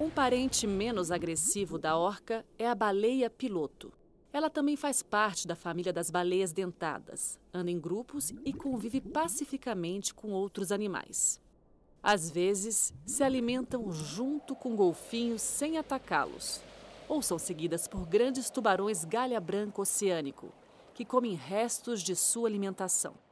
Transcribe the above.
Um parente menos agressivo da orca é a baleia piloto. Ela também faz parte da família das baleias dentadas, anda em grupos e convive pacificamente com outros animais. Às vezes, se alimentam junto com golfinhos sem atacá-los, ou são seguidas por grandes tubarões galha branco oceânico, que comem restos de sua alimentação.